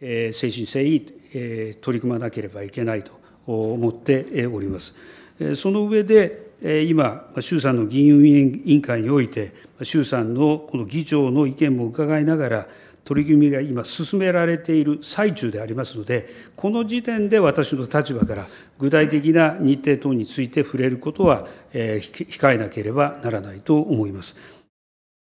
誠神性に取り組まなければいけないと思っております。その上で、今、衆参の議院運営委員会において、衆参のこの議長の意見も伺いながら、取り組みが今進められている最中でありますので、この時点で私の立場から具体的な日程等について触れることは控えなければならないと思います。